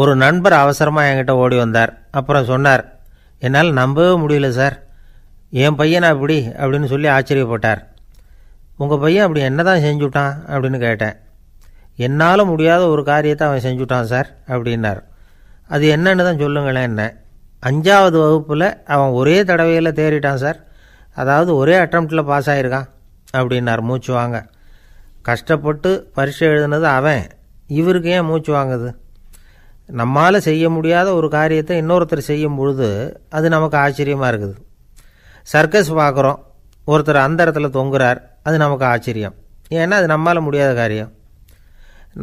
ஒரு நண்பர் அவசரமாக என்கிட்ட ஓடி வந்தார் அப்புறம் சொன்னார் என்னால் நம்பவே முடியல சார் என் பையன் அப்படி அப்படின்னு சொல்லி ஆச்சரியப்பட்டார் உங்கள் பையன் அப்படி என்ன தான் செஞ்சுட்டான் அப்படின்னு கேட்டேன் என்னால் முடியாத ஒரு காரியத்தை அவன் செஞ்சுட்டான் சார் அப்படின்னார் அது என்னன்னு தான் சொல்லுங்களேன் என்ன அஞ்சாவது வகுப்பில் அவன் ஒரே தடவையில் தேறிட்டான் சார் அதாவது ஒரே அட்டம்ப்டில் பாஸ் ஆகிருக்கான் அப்படின்னார் மூச்சு வாங்க கஷ்டப்பட்டு பரீட்சை எழுதுனது அவன் இவருக்கு ஏன் மூச்சு வாங்குது நம்மால் செய்ய முடியாத ஒரு காரியத்தை இன்னொருத்தர் செய்யும் பொழுது அது நமக்கு ஆச்சரியமாக இருக்குது சர்க்கஸ் பார்க்குறோம் ஒருத்தர் அந்த இடத்துல தொங்குறார் அது நமக்கு ஆச்சரியம் ஏன்னா அது நம்மால் முடியாத காரியம்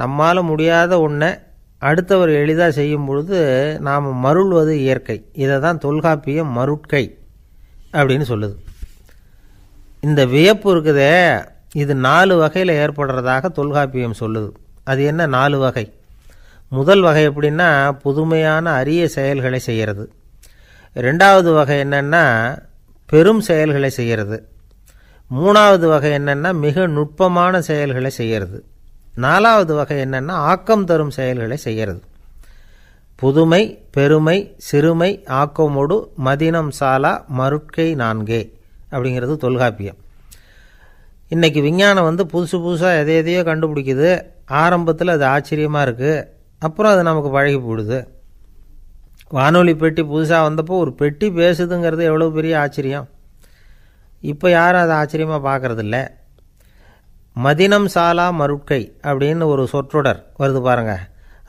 நம்மால் முடியாத ஒன்றை அடுத்தவர் எளிதாக செய்யும் பொழுது நாம் மருள்வது இயற்கை இதை தான் தொல்காப்பியம் மருட்கை அப்படின்னு சொல்லுது இந்த வியப்பு இருக்குதே இது நாலு வகையில் ஏற்படுறதாக தொல்காப்பியம் சொல்லுது அது என்ன நாலு வகை முதல் வகை எப்படின்னா புதுமையான அரிய செயல்களை செய்கிறது ரெண்டாவது வகை என்னென்னா பெரும் செயல்களை செய்கிறது மூணாவது வகை என்னென்னா மிக நுட்பமான செயல்களை செய்கிறது நாலாவது வகை என்னென்னா ஆக்கம் தரும் செயல்களை செய்கிறது புதுமை பெருமை சிறுமை ஆக்கமோடு மதினம் சாலா மருட்கை நான்கே அப்படிங்கிறது தொல்காப்பியம் இன்றைக்கி விஞ்ஞானம் வந்து புதுசு புதுசாக எதை எதையோ கண்டுபிடிக்குது ஆரம்பத்தில் அது ஆச்சரியமாக இருக்குது அப்புறம் அது நமக்கு பழகி போடுது வானொலி பெட்டி புதுசாக வந்தப்போ ஒரு பெட்டி பேசுதுங்கிறது எவ்வளோ பெரிய ஆச்சரியம் இப்போ யாரும் அதை ஆச்சரியமாக பார்க்குறதில்ல மதினம் சாலா மருட்கை அப்படின்னு ஒரு சொற்றொடர் வருது பாருங்க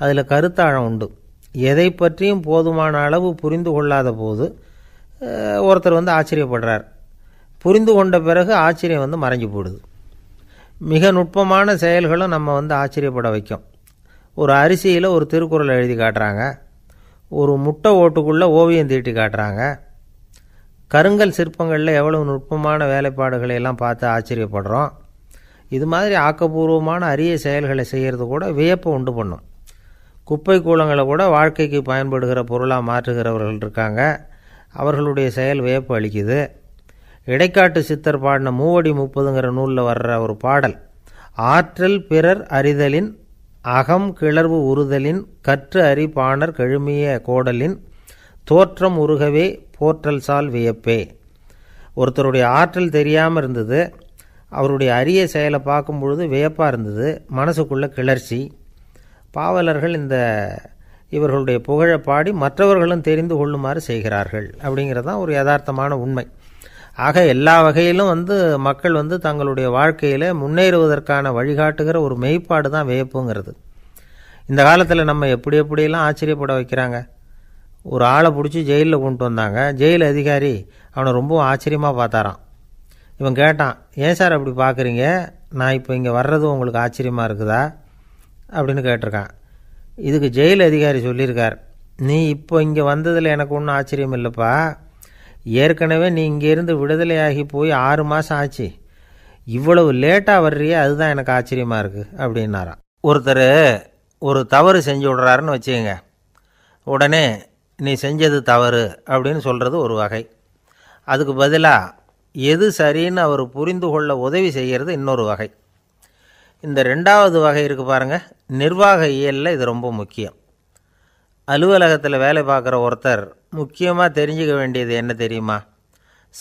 அதில் கருத்தாழம் உண்டு எதை பற்றியும் போதுமான அளவு புரிந்து கொள்ளாத போது ஒருத்தர் வந்து ஆச்சரியப்படுறார் புரிந்து கொண்ட பிறகு ஆச்சரியம் வந்து மறைஞ்சு போடுது மிக நுட்பமான செயல்களும் நம்ம வந்து ஆச்சரியப்பட வைக்கும் ஒரு அரிசியில் ஒரு திருக்குறள் எழுதி காட்டுறாங்க ஒரு முட்டை ஓட்டுக்குள்ளே ஓவியம் தீட்டி காட்டுறாங்க கருங்கல் சிற்பங்களில் எவ்வளவு நுட்பமான வேலைப்பாடுகளை எல்லாம் பார்த்து ஆச்சரியப்படுறோம் இது மாதிரி ஆக்கப்பூர்வமான அரிய செயல்களை செய்கிறது கூட வியப்பை உண்டு பண்ணும் குப்பை கூலங்களை கூட வாழ்க்கைக்கு பயன்படுகிற பொருளாக மாற்றுகிறவர்கள் இருக்காங்க அவர்களுடைய செயல் வியப்பு அளிக்குது இடைக்காட்டு சித்தர் பாடின மூவடி முப்பதுங்கிற நூலில் வர்ற ஒரு பாடல் ஆற்றல் பிறர் அறிதலின் அகம் கிளர்வு உறுதலின் கற்று அறிபாணர் கெழுமிய கோடலின் தோற்றம் உருகவே போற்றல் சால் வியப்பே ஒருத்தருடைய ஆற்றல் தெரியாமல் இருந்தது அவருடைய அரிய செயலை பார்க்கும் பொழுது வியப்பாக இருந்தது மனசுக்குள்ள கிளர்ச்சி பாவலர்கள் இந்த இவர்களுடைய புகழை பாடி மற்றவர்களும் தெரிந்து கொள்ளுமாறு செய்கிறார்கள் அப்படிங்கிறது தான் ஒரு யதார்த்தமான உண்மை ஆக எல்லா வகையிலும் வந்து மக்கள் வந்து தங்களுடைய வாழ்க்கையில் முன்னேறுவதற்கான வழிகாட்டுகிற ஒரு மெய்ப்பாடு தான் வேப்புங்கிறது இந்த காலத்தில் நம்ம எப்படி எப்படியெல்லாம் ஆச்சரியப்பட வைக்கிறாங்க ஒரு ஆளை பிடிச்சி ஜெயிலில் கொண்டு வந்தாங்க ஜெயில் அதிகாரி அவனை ரொம்பவும் ஆச்சரியமாக பார்த்தாரான் இவன் கேட்டான் ஏன் சார் அப்படி பார்க்குறீங்க நான் இப்போ இங்கே வர்றது உங்களுக்கு ஆச்சரியமாக இருக்குதா அப்படின்னு கேட்டிருக்கான் இதுக்கு ஜெயில் அதிகாரி சொல்லியிருக்கார் நீ இப்போ இங்கே வந்ததில் எனக்கு ஒன்றும் ஆச்சரியம் இல்லைப்பா ஏற்கனவே நீ இங்கேருந்து விடுதலை ஆகி போய் ஆறு மாதம் ஆச்சு இவ்வளவு லேட்டாக வர்றியே அதுதான் எனக்கு ஆச்சரியமாக இருக்குது அப்படின்னாராம் ஒருத்தர் ஒரு தவறு செஞ்சு விட்றாருன்னு வச்சுக்கோங்க உடனே நீ செஞ்சது தவறு அப்படின்னு சொல்கிறது ஒரு வகை அதுக்கு பதிலாக எது சரின்னு அவர் புரிந்து கொள்ள உதவி செய்கிறது இன்னொரு வகை இந்த ரெண்டாவது வகை இருக்குது பாருங்கள் நிர்வாக இயலில் இது ரொம்ப முக்கியம் அலுவலகத்தில் வேலை பார்க்குற ஒருத்தர் முக்கியமாக தெரிஞ்சுக்க வேண்டியது என்ன தெரியுமா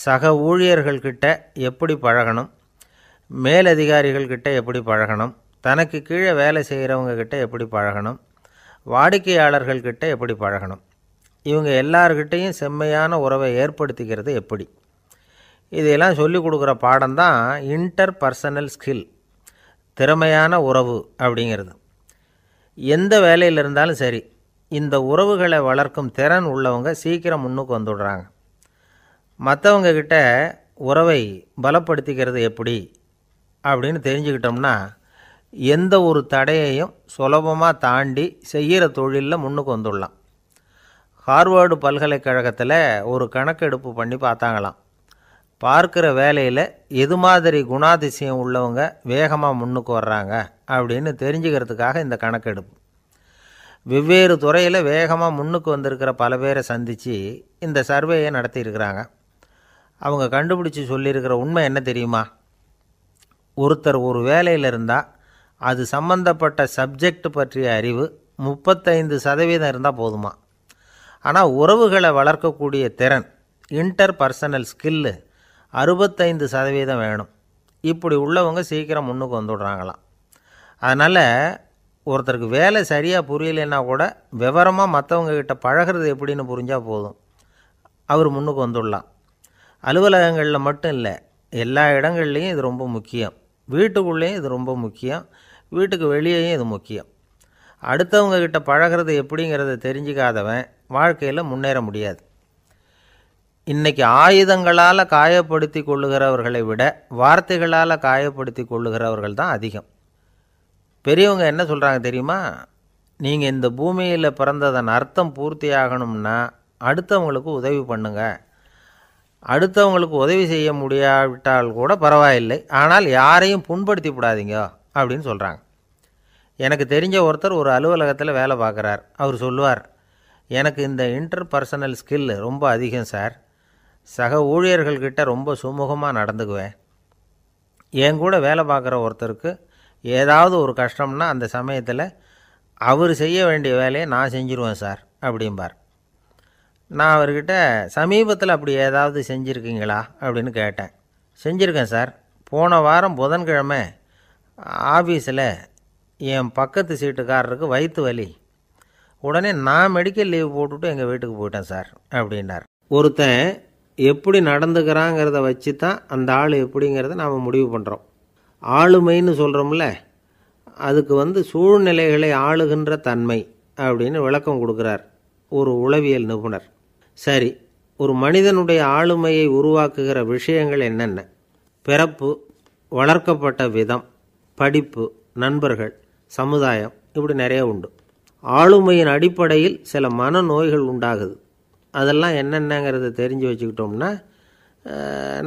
சக ஊழியர்கள்கிட்ட எப்படி பழகணும் மேலதிகாரிகள்கிட்ட எப்படி பழகணும் தனக்கு கீழே வேலை செய்கிறவங்கக்கிட்ட எப்படி பழகணும் வாடிக்கையாளர்கள்கிட்ட எப்படி பழகணும் இவங்க எல்லார்கிட்டேயும் செம்மையான உறவை ஏற்படுத்திக்கிறது எப்படி இதையெல்லாம் சொல்லி கொடுக்குற பாடம் தான் இன்டர் பர்சனல் ஸ்கில் திறமையான உறவு அப்படிங்கிறது எந்த வேலையில் இருந்தாலும் சரி இந்த உறவுகளை வளர்க்கும் திறன் உள்ளவங்க சீக்கிரம் முன்னுக்கு வந்துடுறாங்க மற்றவங்கக்கிட்ட உறவை பலப்படுத்திக்கிறது எப்படி அப்படின்னு தெரிஞ்சுக்கிட்டோம்னா எந்த ஒரு தடையையும் சுலபமாக தாண்டி செய்கிற தொழிலில் முன்னுக்கு வந்துடலாம் ஹார்வர்டு பல்கலைக்கழகத்தில் ஒரு கணக்கெடுப்பு பண்ணி பார்த்தாங்களாம் பார்க்குற வேலையில் எது மாதிரி குணாதிசயம் உள்ளவங்க வேகமாக முன்னுக்கு வர்றாங்க அப்படின்னு தெரிஞ்சுக்கிறதுக்காக இந்த கணக்கெடுப்பு வெவ்வேறு துறையில் வேகமாக முன்னுக்கு வந்திருக்கிற பல பேரை சந்தித்து இந்த சர்வேயை நடத்தியிருக்கிறாங்க அவங்க கண்டுபிடிச்சி சொல்லியிருக்கிற உண்மை என்ன தெரியுமா ஒருத்தர் ஒரு வேலையில் இருந்தால் அது சம்பந்தப்பட்ட சப்ஜெக்ட் பற்றிய அறிவு முப்பத்தைந்து சதவீதம் இருந்தால் போதுமா ஆனால் உறவுகளை வளர்க்கக்கூடிய திறன் இன்டர் பர்சனல் ஸ்கில்லு அறுபத்தைந்து சதவீதம் வேணும் இப்படி உள்ளவங்க சீக்கிரம் முன்னுக்கு வந்துடுறாங்களாம் அதனால் ஒருத்தருக்கு வேலை சரியாக புரியலைன்னா கூட விவரமாக மற்றவங்கக்கிட்ட பழகிறது எப்படின்னு புரிஞ்சால் போதும் அவர் முன்னுக்கு வந்துடலாம் அலுவலகங்களில் மட்டும் இல்லை எல்லா இடங்கள்லேயும் இது ரொம்ப முக்கியம் வீட்டுக்குள்ளேயும் இது ரொம்ப முக்கியம் வீட்டுக்கு வெளியேயும் இது முக்கியம் அடுத்தவங்கக்கிட்ட பழகிறது எப்படிங்கிறத தெரிஞ்சிக்காதவன் வாழ்க்கையில் முன்னேற முடியாது இன்றைக்கி ஆயுதங்களால் காயப்படுத்தி கொள்ளுகிறவர்களை விட வார்த்தைகளால் காயப்படுத்தி கொள்ளுகிறவர்கள் தான் அதிகம் பெரியவங்க என்ன சொல்கிறாங்க தெரியுமா நீங்கள் இந்த பூமியில் பிறந்ததன் அர்த்தம் பூர்த்தி ஆகணும்னா அடுத்தவங்களுக்கு உதவி பண்ணுங்க அடுத்தவங்களுக்கு உதவி செய்ய முடியாவிட்டால் கூட பரவாயில்லை ஆனால் யாரையும் புண்படுத்தி விடாதீங்க அப்படின்னு சொல்கிறாங்க எனக்கு தெரிஞ்ச ஒருத்தர் ஒரு அலுவலகத்தில் வேலை பார்க்குறார் அவர் சொல்லுவார் எனக்கு இந்த பர்சனல் ஸ்கில் ரொம்ப அதிகம் சார் சக ஊழியர்கள்கிட்ட ரொம்ப சுமூகமாக நடந்துக்குவேன் என் கூட வேலை பார்க்குற ஒருத்தருக்கு ஏதாவது ஒரு கஷ்டம்னா அந்த சமயத்தில் அவர் செய்ய வேண்டிய வேலையை நான் செஞ்சுருவேன் சார் அப்படிம்பார் நான் அவர்கிட்ட சமீபத்தில் அப்படி ஏதாவது செஞ்சுருக்கீங்களா அப்படின்னு கேட்டேன் செஞ்சுருக்கேன் சார் போன வாரம் புதன்கிழமை ஆஃபீஸில் என் பக்கத்து சீட்டுக்காரருக்கு வயிற்று வலி உடனே நான் மெடிக்கல் லீவ் போட்டுவிட்டு எங்கள் வீட்டுக்கு போயிட்டேன் சார் அப்படின்னார் ஒருத்தன் எப்படி நடந்துக்கிறாங்கிறத வச்சு தான் அந்த ஆள் எப்படிங்கிறத நாம் முடிவு பண்ணுறோம் ஆளுமைன்னு சொல்கிறோம்ல அதுக்கு வந்து சூழ்நிலைகளை ஆளுகின்ற தன்மை அப்படின்னு விளக்கம் கொடுக்குறார் ஒரு உளவியல் நிபுணர் சரி ஒரு மனிதனுடைய ஆளுமையை உருவாக்குகிற விஷயங்கள் என்னென்ன பிறப்பு வளர்க்கப்பட்ட விதம் படிப்பு நண்பர்கள் சமுதாயம் இப்படி நிறைய உண்டு ஆளுமையின் அடிப்படையில் சில மனநோய்கள் உண்டாகுது அதெல்லாம் என்னென்னங்கிறத தெரிஞ்சு வச்சுக்கிட்டோம்னா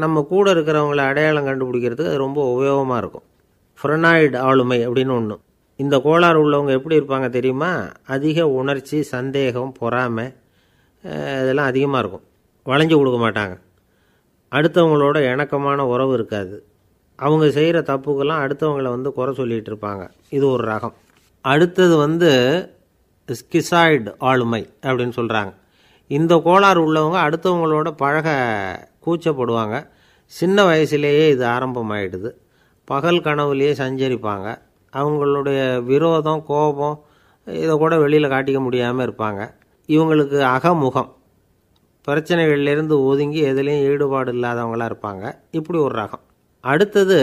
நம்ம கூட இருக்கிறவங்கள அடையாளம் கண்டுபிடிக்கிறதுக்கு அது ரொம்ப உபயோகமாக இருக்கும் ஃப்ரனாய்டு ஆளுமை அப்படின்னு ஒன்று இந்த கோளாறு உள்ளவங்க எப்படி இருப்பாங்க தெரியுமா அதிக உணர்ச்சி சந்தேகம் பொறாமை இதெல்லாம் அதிகமாக இருக்கும் வளைஞ்சு கொடுக்க மாட்டாங்க அடுத்தவங்களோட இணக்கமான உறவு இருக்காது அவங்க செய்கிற தப்புக்கெல்லாம் அடுத்தவங்கள வந்து குறை சொல்லிகிட்டு இருப்பாங்க இது ஒரு ரகம் அடுத்தது வந்து ஸ்கிசாய்டு ஆளுமை அப்படின்னு சொல்கிறாங்க இந்த கோளாறு உள்ளவங்க அடுத்தவங்களோட பழக கூச்சப்படுவாங்க சின்ன வயசுலேயே இது ஆரம்பமாயிடுது பகல் கனவுலேயே சஞ்சரிப்பாங்க அவங்களுடைய விரோதம் கோபம் இதை கூட வெளியில் காட்டிக்க முடியாமல் இருப்பாங்க இவங்களுக்கு அகமுகம் பிரச்சனைகள்லேருந்து ஒதுங்கி எதுலேயும் ஈடுபாடு இல்லாதவங்களாக இருப்பாங்க இப்படி ஒரு ரகம் அடுத்தது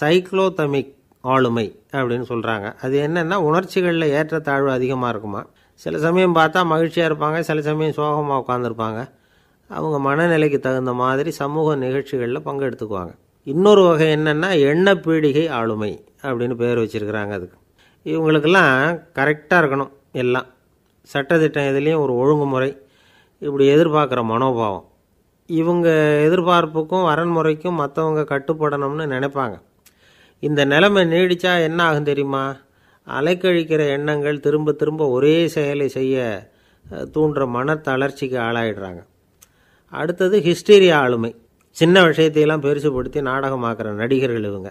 சைக்ளோதமிக் ஆளுமை அப்படின்னு சொல்கிறாங்க அது என்னென்னா உணர்ச்சிகளில் ஏற்றத்தாழ்வு அதிகமாக இருக்குமா சில சமயம் பார்த்தா மகிழ்ச்சியாக இருப்பாங்க சில சமயம் சோகமாக உட்காந்துருப்பாங்க அவங்க மனநிலைக்கு தகுந்த மாதிரி சமூக நிகழ்ச்சிகளில் பங்கெடுத்துக்குவாங்க இன்னொரு வகை என்னென்னா எண்ண பீடிகை ஆளுமை அப்படின்னு பேர் வச்சுருக்கிறாங்க அதுக்கு இவங்களுக்கெல்லாம் கரெக்டாக இருக்கணும் எல்லாம் சட்டத்திட்டம் எதுலேயும் ஒரு ஒழுங்குமுறை இப்படி எதிர்பார்க்குற மனோபாவம் இவங்க எதிர்பார்ப்புக்கும் வரன்முறைக்கும் மற்றவங்க கட்டுப்படணும்னு நினைப்பாங்க இந்த நிலைமை நீடித்தா என்ன ஆகும் தெரியுமா அலைக்கழிக்கிற எண்ணங்கள் திரும்ப திரும்ப ஒரே செயலை செய்ய தூண்டுற மன தளர்ச்சிக்கு ஆளாயிடுறாங்க அடுத்தது ஹிஸ்டீரியா ஆளுமை சின்ன விஷயத்தையெல்லாம் பெருசுப்படுத்தி நாடகமாக்குற நடிகர்கள் இவங்க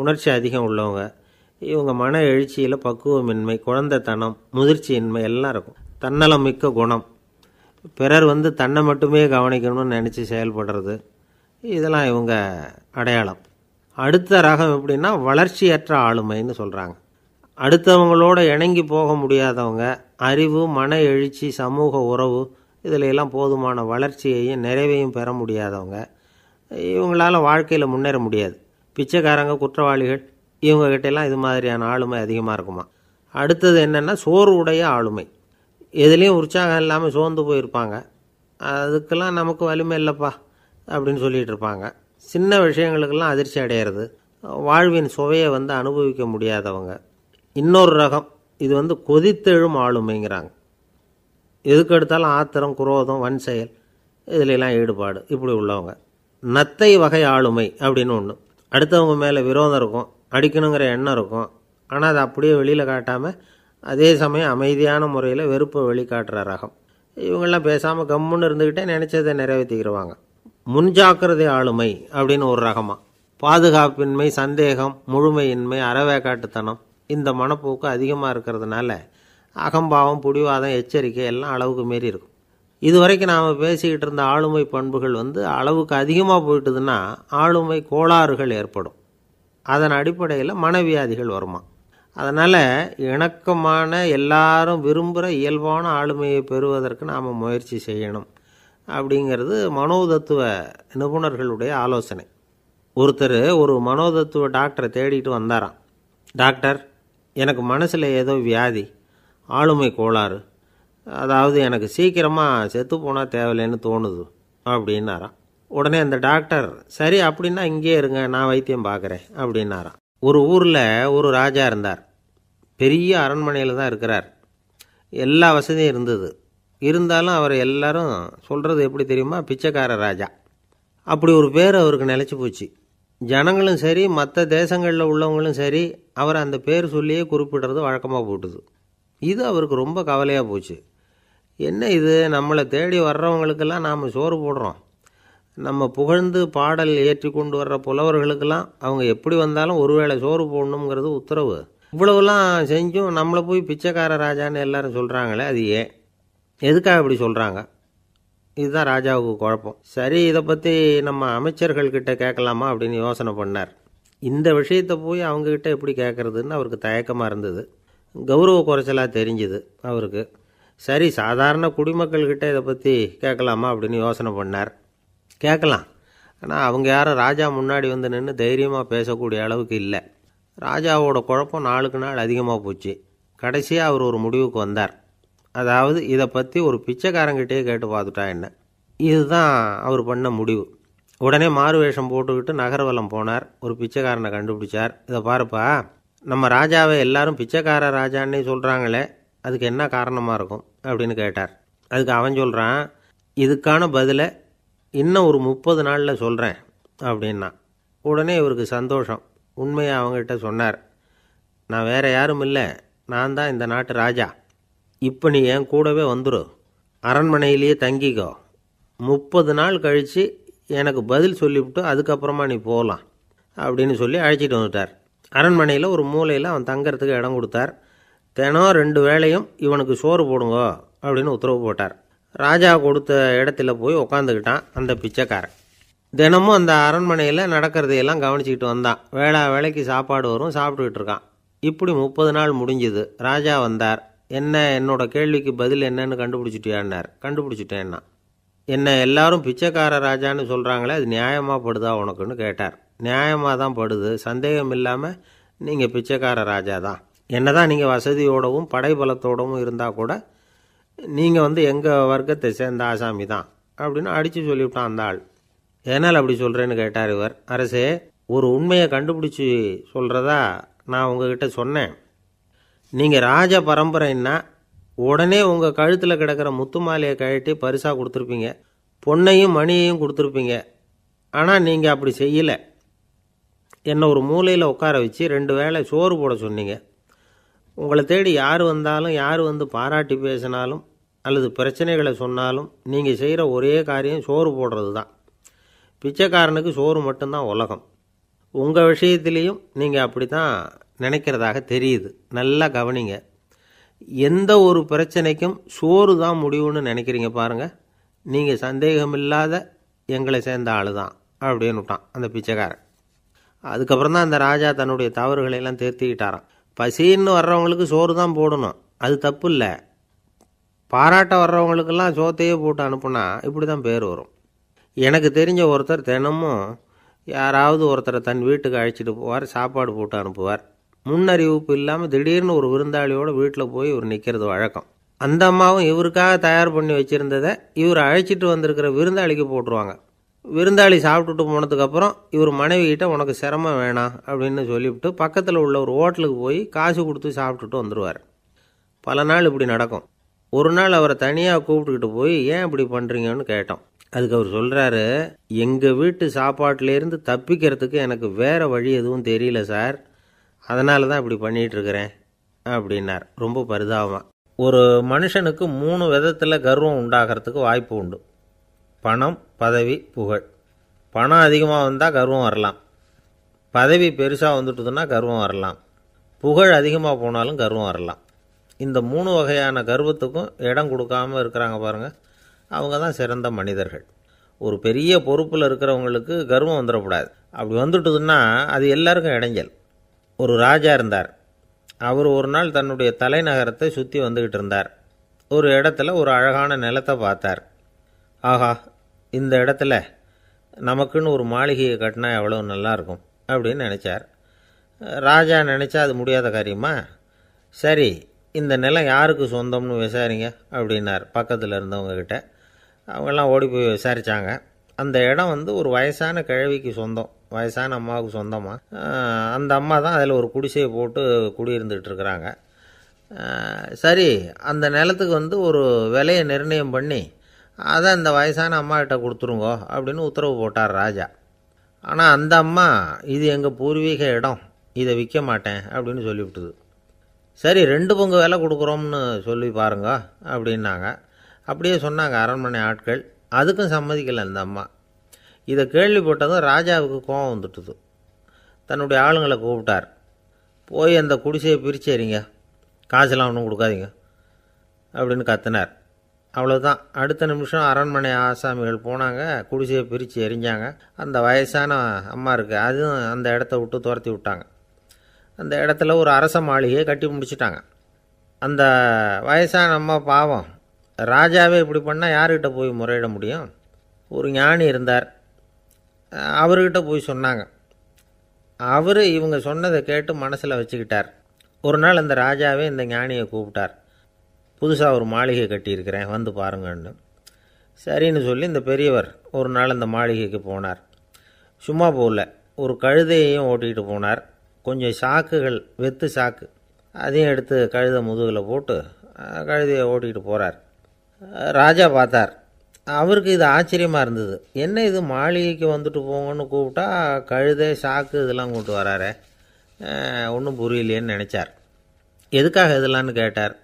உணர்ச்சி அதிகம் உள்ளவங்க இவங்க மன எழுச்சியில் பக்குவமின்மை குழந்தைத்தனம் முதிர்ச்சியின்மை எல்லாம் இருக்கும் தன்னலம் மிக்க குணம் பிறர் வந்து தன்னை மட்டுமே கவனிக்கணும்னு நினச்சி செயல்படுறது இதெல்லாம் இவங்க அடையாளம் அடுத்த ரகம் எப்படின்னா வளர்ச்சியற்ற ஆளுமைன்னு சொல்கிறாங்க அடுத்தவங்களோட இணங்கி போக முடியாதவங்க அறிவு மன எழுச்சி சமூக உறவு இதில் எல்லாம் போதுமான வளர்ச்சியையும் நிறைவையும் பெற முடியாதவங்க இவங்களால் வாழ்க்கையில் முன்னேற முடியாது பிச்சைக்காரங்க குற்றவாளிகள் இவங்ககிட்டலாம் இது மாதிரியான ஆளுமை அதிகமாக இருக்குமா அடுத்தது என்னென்னா சோறு உடைய ஆளுமை எதுலேயும் உற்சாகம் இல்லாமல் சோர்ந்து போயிருப்பாங்க அதுக்கெல்லாம் நமக்கு வலிமை இல்லைப்பா அப்படின்னு சொல்லிகிட்டு இருப்பாங்க சின்ன விஷயங்களுக்கெல்லாம் அதிர்ச்சி அடையிறது வாழ்வின் சுவையை வந்து அனுபவிக்க முடியாதவங்க இன்னொரு ரகம் இது வந்து கொதித்தெழும் ஆளுமைங்கிறாங்க எதுக்கு எடுத்தாலும் ஆத்திரம் குரோதம் வன் செயல் இதுலெல்லாம் ஈடுபாடு இப்படி உள்ளவங்க நத்தை வகை ஆளுமை அப்படின்னு ஒன்று அடுத்தவங்க மேலே விரோதம் இருக்கும் அடிக்கணுங்கிற எண்ணம் இருக்கும் ஆனால் அதை அப்படியே வெளியில் காட்டாமல் அதே சமயம் அமைதியான முறையில் வெறுப்பை வெளிக்காட்டுற ரகம் இவங்கெல்லாம் பேசாமல் கம்முன்னு இருந்துக்கிட்டே நினச்சதை நிறைவேற்றிக்கிடுவாங்க முன்ஜாக்கிரதை ஆளுமை அப்படின்னு ஒரு ரகமாக பாதுகாப்பின்மை சந்தேகம் முழுமையின்மை அறவேக்காட்டுத்தனம் இந்த மனப்போக்கு அதிகமாக இருக்கிறதுனால அகம்பாவம் புடிவாதம் எச்சரிக்கை எல்லாம் அளவுக்கு மீறி இருக்கும் இதுவரைக்கும் நாம் பேசிக்கிட்டு இருந்த ஆளுமை பண்புகள் வந்து அளவுக்கு அதிகமாக போயிட்டுதுன்னா ஆளுமை கோளாறுகள் ஏற்படும் அதன் அடிப்படையில் மனவியாதிகள் வருமா அதனால் இணக்கமான எல்லாரும் விரும்புகிற இயல்பான ஆளுமையை பெறுவதற்கு நாம் முயற்சி செய்யணும் அப்படிங்கிறது மனோதத்துவ நிபுணர்களுடைய ஆலோசனை ஒருத்தர் ஒரு மனோதத்துவ டாக்டரை தேடிட்டு வந்தாராம் டாக்டர் எனக்கு மனசில் ஏதோ வியாதி ஆளுமை கோளாறு அதாவது எனக்கு சீக்கிரமாக செத்து போனால் தேவையில்லைன்னு தோணுது அப்படின்னாராம் உடனே அந்த டாக்டர் சரி அப்படின்னா இங்கேயே இருங்க நான் வைத்தியம் பார்க்குறேன் அப்படின்னாராம் ஒரு ஊரில் ஒரு ராஜா இருந்தார் பெரிய அரண்மனையில் தான் இருக்கிறார் எல்லா வசதியும் இருந்தது இருந்தாலும் அவர் எல்லாரும் சொல்கிறது எப்படி தெரியுமா பிச்சைக்கார ராஜா அப்படி ஒரு பேர் அவருக்கு நிலச்சி போச்சு ஜனங்களும் சரி மற்ற தேசங்களில் உள்ளவங்களும் சரி அவர் அந்த பேர் சொல்லியே குறிப்பிடுறது வழக்கமாக போட்டுது இது அவருக்கு ரொம்ப கவலையாக போச்சு என்ன இது நம்மளை தேடி வர்றவங்களுக்கெல்லாம் நாம் சோறு போடுறோம் நம்ம புகழ்ந்து பாடல் ஏற்றி கொண்டு வர்ற புலவர்களுக்கெல்லாம் அவங்க எப்படி வந்தாலும் ஒருவேளை சோறு போடணுங்கிறது உத்தரவு இவ்வளவுலாம் செஞ்சும் நம்மளை போய் பிச்சைக்கார ராஜான்னு எல்லாரும் சொல்கிறாங்களே அது ஏன் எதுக்காக இப்படி சொல்கிறாங்க இதுதான் ராஜாவுக்கு குழப்பம் சரி இதை பற்றி நம்ம அமைச்சர்கள்கிட்ட கேட்கலாமா அப்படின்னு யோசனை பண்ணார் இந்த விஷயத்தை போய் அவங்கக்கிட்ட எப்படி கேட்குறதுன்னு அவருக்கு தயக்கமாக இருந்தது கௌரவ குறைச்சலாக தெரிஞ்சுது அவருக்கு சரி சாதாரண குடிமக்கள்கிட்ட இதை பற்றி கேட்கலாமா அப்படின்னு யோசனை பண்ணார் கேட்கலாம் ஆனால் அவங்க யாரும் ராஜா முன்னாடி வந்து நின்று தைரியமாக பேசக்கூடிய அளவுக்கு இல்லை ராஜாவோட குழப்பம் நாளுக்கு நாள் அதிகமாக போச்சு கடைசியாக அவர் ஒரு முடிவுக்கு வந்தார் அதாவது இதை பற்றி ஒரு பிச்சைக்காரங்கிட்டே கேட்டு பார்த்துட்டா என்ன இதுதான் அவர் பண்ண முடிவு உடனே மாறு வேஷம் போட்டுக்கிட்டு நகர்வலம் போனார் ஒரு பிச்சைக்காரனை கண்டுபிடிச்சார் இதை பாருப்பா நம்ம ராஜாவை எல்லாரும் பிச்சைக்கார ராஜான்னு சொல்கிறாங்களே அதுக்கு என்ன காரணமாக இருக்கும் அப்படின்னு கேட்டார் அதுக்கு அவன் சொல்கிறான் இதுக்கான பதிலை இன்னும் ஒரு முப்பது நாளில் சொல்கிறேன் அப்படின்னா உடனே இவருக்கு சந்தோஷம் உண்மையை அவங்ககிட்ட சொன்னார் நான் வேறு யாரும் இல்லை நான் தான் இந்த நாட்டு ராஜா இப்போ நீ என் கூடவே வந்துடு அரண்மனையிலேயே தங்கிக்கோ முப்பது நாள் கழித்து எனக்கு பதில் சொல்லிவிட்டு அதுக்கப்புறமா நீ போகலாம் அப்படின்னு சொல்லி அழைச்சிட்டு வந்துட்டார் அரண்மனையில் ஒரு மூலையில் அவன் தங்கிறதுக்கு இடம் கொடுத்தார் தினம் ரெண்டு வேளையும் இவனுக்கு சோறு போடுங்க அப்படின்னு உத்தரவு போட்டார் ராஜா கொடுத்த இடத்துல போய் உக்காந்துக்கிட்டான் அந்த பிச்சைக்காரன் தினமும் அந்த அரண்மனையில் நடக்கிறதையெல்லாம் கவனிச்சிக்கிட்டு வந்தான் வேளா வேலைக்கு சாப்பாடு வரும் சாப்பிட்டுக்கிட்டு இருக்கான் இப்படி முப்பது நாள் முடிஞ்சுது ராஜா வந்தார் என்ன என்னோட கேள்விக்கு பதில் என்னன்னு கண்டுபிடிச்சிட்டியான்னார் கண்டுபிடிச்சிட்டேன்னா என்னை எல்லாரும் பிச்சைக்கார ராஜான்னு சொல்கிறாங்களே அது நியாயமாக படுதா உனக்குன்னு கேட்டார் நியாயமாக தான் படுது சந்தேகம் இல்லாமல் நீங்கள் பிச்சைக்கார ராஜா தான் என்ன தான் நீங்கள் வசதியோடவும் படைபலத்தோடவும் இருந்தால் கூட நீங்கள் வந்து எங்கள் வர்க்கத்தை சேர்ந்த ஆசாமி தான் அப்படின்னு அடித்து சொல்லிவிட்டான் அந்த ஆள் ஏனால் அப்படி சொல்கிறேன்னு கேட்டார் இவர் அரசே ஒரு உண்மையை கண்டுபிடிச்சி சொல்கிறதா நான் உங்ககிட்ட சொன்னேன் நீங்கள் ராஜ பரம்பரைன்னா உடனே உங்கள் கழுத்தில் கிடக்கிற முத்து மாலையை கழட்டி பரிசாக கொடுத்துருப்பீங்க பொண்ணையும் மணியையும் கொடுத்துருப்பீங்க ஆனால் நீங்கள் அப்படி செய்யலை என்னை ஒரு மூலையில் உட்கார வச்சு ரெண்டு வேளை சோறு போட சொன்னீங்க உங்களை தேடி யார் வந்தாலும் யார் வந்து பாராட்டி பேசினாலும் அல்லது பிரச்சனைகளை சொன்னாலும் நீங்கள் செய்கிற ஒரே காரியம் சோறு போடுறது தான் பிச்சைக்காரனுக்கு சோறு மட்டும்தான் உலகம் உங்கள் விஷயத்துலேயும் நீங்கள் அப்படி தான் நினைக்கிறதாக தெரியுது நல்லா கவனிங்க எந்த ஒரு பிரச்சனைக்கும் சோறு தான் முடிவுன்னு நினைக்கிறீங்க பாருங்கள் நீங்கள் சந்தேகம் இல்லாத எங்களை சேர்ந்த ஆள் தான் அப்படின்னு விட்டான் அந்த பிச்சைக்காரன் அதுக்கப்புறம் தான் அந்த ராஜா தன்னுடைய தவறுகளையெல்லாம் தேர்த்திக்கிட்டாராம் பசின்னு வர்றவங்களுக்கு சோறு தான் போடணும் அது தப்பு இல்லை பாராட்ட வர்றவங்களுக்கெல்லாம் சோத்தையே போட்டு அனுப்புனா இப்படி தான் பேர் வரும் எனக்கு தெரிஞ்ச ஒருத்தர் தினமும் யாராவது ஒருத்தரை தன் வீட்டுக்கு அழைச்சிட்டு போவார் சாப்பாடு போட்டு அனுப்புவார் முன்னறிவிப்பு இல்லாமல் திடீர்னு ஒரு விருந்தாளியோட வீட்டில் போய் இவர் நிற்கிறது வழக்கம் அந்த அம்மாவும் இவருக்காக தயார் பண்ணி வச்சுருந்ததை இவர் அழைச்சிட்டு வந்திருக்கிற விருந்தாளிக்கு போட்டுருவாங்க விருந்தாளி சாப்பிட்டுட்டு போனதுக்கப்புறம் இவர் கிட்டே உனக்கு சிரமம் வேணாம் அப்படின்னு சொல்லிவிட்டு பக்கத்தில் உள்ள ஒரு ஹோட்டலுக்கு போய் காசு கொடுத்து சாப்பிட்டுட்டு வந்துடுவார் பல நாள் இப்படி நடக்கும் ஒரு நாள் அவரை தனியாக கூப்பிட்டுக்கிட்டு போய் ஏன் இப்படி பண்ணுறீங்கன்னு கேட்டோம் அதுக்கு அவர் சொல்கிறாரு எங்கள் வீட்டு சாப்பாட்டிலேருந்து தப்பிக்கிறதுக்கு எனக்கு வேறு வழி எதுவும் தெரியல சார் அதனால தான் இப்படி பண்ணிகிட்ருக்கிறேன் அப்படின்னார் ரொம்ப பரிதாபமாக ஒரு மனுஷனுக்கு மூணு விதத்தில் கர்வம் உண்டாகிறதுக்கு வாய்ப்பு உண்டு பணம் பதவி புகழ் பணம் அதிகமாக வந்தால் கர்வம் வரலாம் பதவி பெருசாக வந்துட்டுதுன்னா கர்வம் வரலாம் புகழ் அதிகமாக போனாலும் கர்வம் வரலாம் இந்த மூணு வகையான கர்வத்துக்கும் இடம் கொடுக்காமல் இருக்கிறாங்க பாருங்கள் அவங்க தான் சிறந்த மனிதர்கள் ஒரு பெரிய பொறுப்பில் இருக்கிறவங்களுக்கு கர்வம் வந்துடக்கூடாது அப்படி வந்துட்டுதுன்னா அது எல்லாருக்கும் இடைஞ்சல் ஒரு ராஜா இருந்தார் அவர் ஒரு நாள் தன்னுடைய தலைநகரத்தை சுற்றி வந்துக்கிட்டு இருந்தார் ஒரு இடத்துல ஒரு அழகான நிலத்தை பார்த்தார் ஆஹா இந்த இடத்துல நமக்குன்னு ஒரு மாளிகையை கட்டினா எவ்வளோ நல்லாயிருக்கும் அப்படின்னு நினச்சார் ராஜா நினச்சா அது முடியாத காரியமா சரி இந்த நிலம் யாருக்கு சொந்தம்னு விசாரிங்க அப்படின்னார் பக்கத்தில் இருந்தவங்கக்கிட்ட அவங்கெல்லாம் ஓடி போய் விசாரித்தாங்க அந்த இடம் வந்து ஒரு வயசான கிழவிக்கு சொந்தம் வயசான அம்மாவுக்கு சொந்தமாக அந்த அம்மா தான் அதில் ஒரு குடிசையை போட்டு குடியிருந்துகிட்டு இருக்கிறாங்க சரி அந்த நிலத்துக்கு வந்து ஒரு விலையை நிர்ணயம் பண்ணி அதை அந்த வயசான அம்மாக்கிட்ட கொடுத்துருங்கோ அப்படின்னு உத்தரவு போட்டார் ராஜா ஆனால் அந்த அம்மா இது எங்கள் பூர்வீக இடம் இதை விற்க மாட்டேன் அப்படின்னு சொல்லிவிட்டுது சரி ரெண்டு பங்கு விலை கொடுக்குறோம்னு சொல்லி பாருங்க அப்படின்னாங்க அப்படியே சொன்னாங்க அரண்மனை ஆட்கள் அதுக்கும் சம்மதிக்கலை அந்த அம்மா இதை கேள்விப்பட்டதும் ராஜாவுக்கு கோபம் வந்துட்டுது தன்னுடைய ஆளுங்களை கூப்பிட்டார் போய் அந்த குடிசையை பிரிச்சேரிங்க காசெல்லாம் ஒன்றும் கொடுக்காதீங்க அப்படின்னு கத்தினார் அவ்வளோதான் அடுத்த நிமிஷம் அரண்மனை ஆசாமிகள் போனாங்க குடிசையை பிரித்து எரிஞ்சாங்க அந்த வயசான அம்மா இருக்குது அதுவும் அந்த இடத்த விட்டு துரத்தி விட்டாங்க அந்த இடத்துல ஒரு அரச மாளிகையை கட்டி முடிச்சிட்டாங்க அந்த வயசான அம்மா பாவம் ராஜாவே இப்படி பண்ணால் யார்கிட்ட போய் முறையிட முடியும் ஒரு ஞானி இருந்தார் அவர்கிட்ட போய் சொன்னாங்க அவர் இவங்க சொன்னதை கேட்டு மனசில் வச்சுக்கிட்டார் ஒரு நாள் அந்த ராஜாவே இந்த ஞானியை கூப்பிட்டார் புதுசாக ஒரு மாளிகை கட்டியிருக்கிறேன் வந்து பாருங்கன்னு சரின்னு சொல்லி இந்த பெரியவர் ஒரு நாள் அந்த மாளிகைக்கு போனார் சும்மா போகல ஒரு கழுதையையும் ஓட்டிகிட்டு போனார் கொஞ்சம் சாக்குகள் வெத்து சாக்கு அதையும் எடுத்து கழுதை முதுகில் போட்டு கழுதையை ஓட்டிகிட்டு போகிறார் ராஜா பார்த்தார் அவருக்கு இது ஆச்சரியமாக இருந்தது என்ன இது மாளிகைக்கு வந்துட்டு போங்கன்னு கூப்பிட்டா கழுதை சாக்கு இதெல்லாம் கொண்டு வராரு ஒன்றும் புரியலையேன்னு நினச்சார் எதுக்காக இதெல்லாம்னு கேட்டார்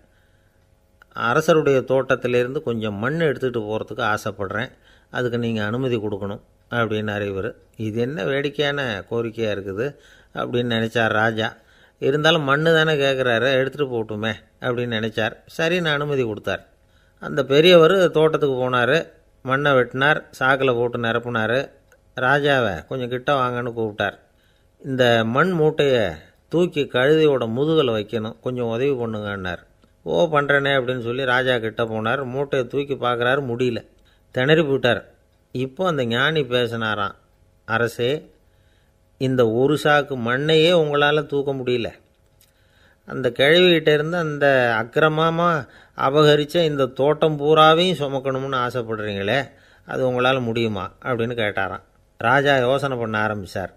அரசருடைய தோட்டத்திலேருந்து கொஞ்சம் மண் எடுத்துகிட்டு போகிறதுக்கு ஆசைப்பட்றேன் அதுக்கு நீங்கள் அனுமதி கொடுக்கணும் அப்படின்னு இவர் இது என்ன வேடிக்கையான கோரிக்கையாக இருக்குது அப்படின்னு நினச்சார் ராஜா இருந்தாலும் மண்ணு தானே கேட்குறாரு எடுத்துகிட்டு போகட்டுமே அப்படின்னு நினச்சார் சரின்னு அனுமதி கொடுத்தார் அந்த பெரியவர் தோட்டத்துக்கு போனார் மண்ணை வெட்டினார் சாக்கில் போட்டு நிரப்புனார் ராஜாவை கொஞ்சம் கிட்ட வாங்கன்னு கூப்பிட்டார் இந்த மண் மூட்டையை தூக்கி கழுதியோட முதுகில் வைக்கணும் கொஞ்சம் உதவி பண்ணுங்கன்னார் ஓ பண்ணுறேனே அப்படின்னு சொல்லி ராஜா கிட்டே போனார் மூட்டையை தூக்கி பார்க்குறாரு முடியல திணறி போட்டார் இப்போ அந்த ஞானி பேசினாராம் அரசே இந்த ஒரு சாக்கு மண்ணையே உங்களால் தூக்க முடியல அந்த கிழவிகிட்ட இருந்து அந்த அக்கிரமாக அபகரித்த இந்த தோட்டம் பூராவையும் சுமக்கணும்னு ஆசைப்படுறீங்களே அது உங்களால் முடியுமா அப்படின்னு கேட்டாராம் ராஜா யோசனை பண்ண ஆரம்பித்தார்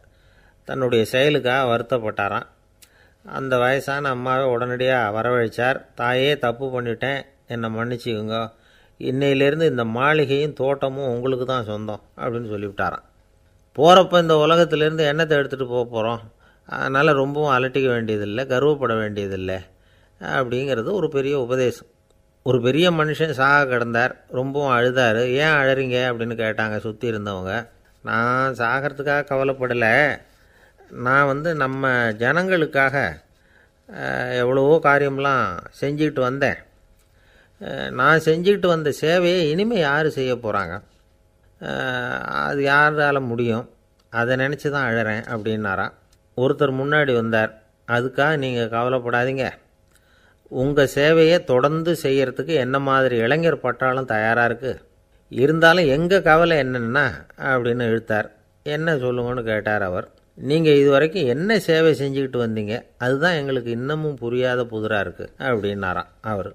தன்னுடைய செயலுக்காக வருத்தப்பட்டாராம் அந்த வயசான அம்மாவை உடனடியாக வரவழைச்சார் தாயே தப்பு பண்ணிட்டேன் என்னை மன்னிச்சுக்குங்க இன்னையிலேருந்து இந்த மாளிகையும் தோட்டமும் உங்களுக்கு தான் சொந்தம் அப்படின்னு சொல்லிவிட்டாராம் போகிறப்ப இந்த உலகத்துலேருந்து என்னத்தை எடுத்துகிட்டு போக போகிறோம் அதனால் ரொம்பவும் அலட்டிக்க வேண்டியதில்லை கர்வப்பட வேண்டியதில்லை அப்படிங்கிறது ஒரு பெரிய உபதேசம் ஒரு பெரிய மனுஷன் சாக கிடந்தார் ரொம்பவும் அழுதார் ஏன் அழறிங்க அப்படின்னு கேட்டாங்க சுற்றி இருந்தவங்க நான் சாகிறதுக்காக கவலைப்படலை நான் வந்து நம்ம ஜனங்களுக்காக எவ்வளவோ காரியம்லாம் செஞ்சுக்கிட்டு வந்தேன் நான் செஞ்சுக்கிட்டு வந்த சேவையை இனிமேல் யார் செய்ய போகிறாங்க அது யாரால் முடியும் அதை நினச்சி தான் அழகிறேன் அப்படின்னாரான் ஒருத்தர் முன்னாடி வந்தார் அதுக்காக நீங்கள் கவலைப்படாதீங்க உங்கள் சேவையை தொடர்ந்து செய்கிறதுக்கு என்ன மாதிரி இளைஞர் பட்டாலும் தயாராக இருக்குது இருந்தாலும் எங்கள் கவலை என்னென்னா அப்படின்னு இழுத்தார் என்ன சொல்லுங்கன்னு கேட்டார் அவர் நீங்கள் இது வரைக்கும் என்ன சேவை செஞ்சுக்கிட்டு வந்தீங்க அதுதான் எங்களுக்கு இன்னமும் புரியாத புதிராக இருக்குது அப்படின்னாராம் அவர்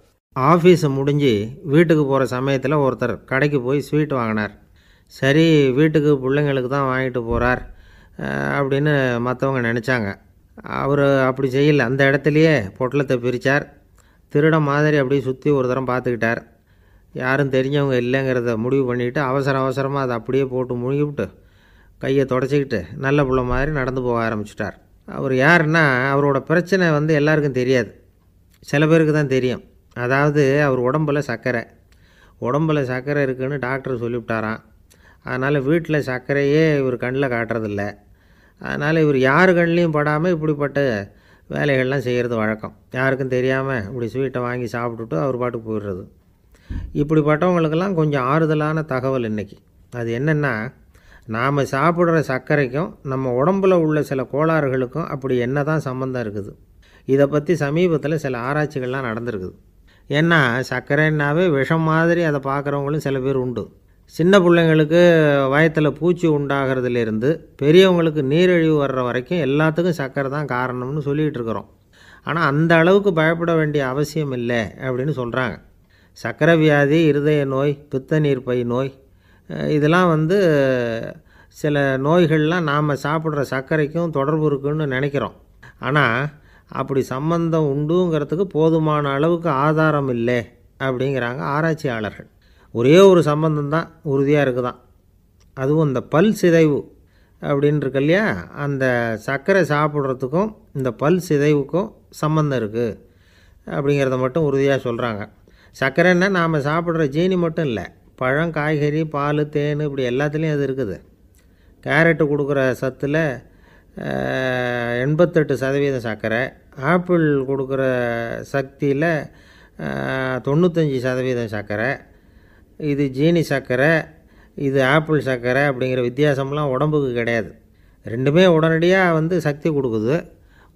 ஆஃபீஸை முடிஞ்சு வீட்டுக்கு போகிற சமயத்தில் ஒருத்தர் கடைக்கு போய் ஸ்வீட் வாங்கினார் சரி வீட்டுக்கு பிள்ளைங்களுக்கு தான் வாங்கிட்டு போகிறார் அப்படின்னு மற்றவங்க நினச்சாங்க அவர் அப்படி செய்யலை அந்த இடத்துலையே பொட்டலத்தை பிரித்தார் திருட மாதிரி அப்படியே சுற்றி ஒரு தரம் பார்த்துக்கிட்டார் யாரும் தெரிஞ்சவங்க இல்லைங்கிறத முடிவு பண்ணிவிட்டு அவசர அவசரமாக அதை அப்படியே போட்டு முழுகிவிட்டு கையை தொடச்சிக்கிட்டு நல்ல பிள்ளை மாதிரி நடந்து போக ஆரம்பிச்சிட்டார் அவர் யாருன்னா அவரோட பிரச்சனை வந்து எல்லாருக்கும் தெரியாது சில பேருக்கு தான் தெரியும் அதாவது அவர் உடம்பில் சர்க்கரை உடம்பில் சர்க்கரை இருக்குதுன்னு டாக்டர் சொல்லிவிட்டாரான் அதனால் வீட்டில் சர்க்கரையே இவர் கண்ணில் காட்டுறதில்ல அதனால் இவர் யார் கண்ணிலையும் படாமல் இப்படிப்பட்ட வேலைகள்லாம் செய்கிறது வழக்கம் யாருக்கும் தெரியாமல் இப்படி ஸ்வீட்டை வாங்கி சாப்பிட்டுட்டு அவர் பாட்டுக்கு போயிடுறது இப்படிப்பட்டவங்களுக்கெல்லாம் கொஞ்சம் ஆறுதலான தகவல் இன்றைக்கி அது என்னென்னா நாம் சாப்பிட்ற சர்க்கரைக்கும் நம்ம உடம்பில் உள்ள சில கோளாறுகளுக்கும் அப்படி என்ன தான் சம்மந்தம் இருக்குது இதை பற்றி சமீபத்தில் சில ஆராய்ச்சிகள்லாம் நடந்திருக்குது ஏன்னா சர்க்கரைன்னாவே விஷம் மாதிரி அதை பார்க்குறவங்களும் சில பேர் உண்டு சின்ன பிள்ளைங்களுக்கு வயத்தில் பூச்சி உண்டாகிறதுலேருந்து பெரியவங்களுக்கு நீரிழிவு வர்ற வரைக்கும் எல்லாத்துக்கும் சக்கரை தான் காரணம்னு சொல்லிகிட்டு இருக்கிறோம் ஆனால் அந்த அளவுக்கு பயப்பட வேண்டிய அவசியம் இல்லை அப்படின்னு சொல்கிறாங்க சக்கரை வியாதி இருதய நோய் பித்தநீர் பை நோய் இதெல்லாம் வந்து சில நோய்கள்லாம் நாம் சாப்பிட்ற சர்க்கரைக்கும் தொடர்பு இருக்குன்னு நினைக்கிறோம் ஆனால் அப்படி சம்பந்தம் உண்டுங்கிறதுக்கு போதுமான அளவுக்கு ஆதாரம் இல்லை அப்படிங்கிறாங்க ஆராய்ச்சியாளர்கள் ஒரே ஒரு சம்பந்தம் தான் உறுதியாக இருக்குதான் அதுவும் இந்த பல் சிதைவு அப்படின்னு இருக்கு இல்லையா அந்த சர்க்கரை சாப்பிட்றதுக்கும் இந்த பல் சிதைவுக்கும் சம்மந்தம் இருக்குது அப்படிங்கிறத மட்டும் உறுதியாக சொல்கிறாங்க சர்க்கரைன்னா நாம் சாப்பிட்ற ஜீனி மட்டும் இல்லை பழம் காய்கறி பால் தேன் இப்படி எல்லாத்துலேயும் அது இருக்குது கேரட்டு கொடுக்குற சத்தில் எண்பத்தெட்டு சதவீதம் சர்க்கரை ஆப்பிள் கொடுக்குற சக்தியில் தொண்ணூத்தஞ்சு சதவீதம் சர்க்கரை இது ஜீனி சர்க்கரை இது ஆப்பிள் சர்க்கரை அப்படிங்கிற வித்தியாசம்லாம் உடம்புக்கு கிடையாது ரெண்டுமே உடனடியாக வந்து சக்தி கொடுக்குது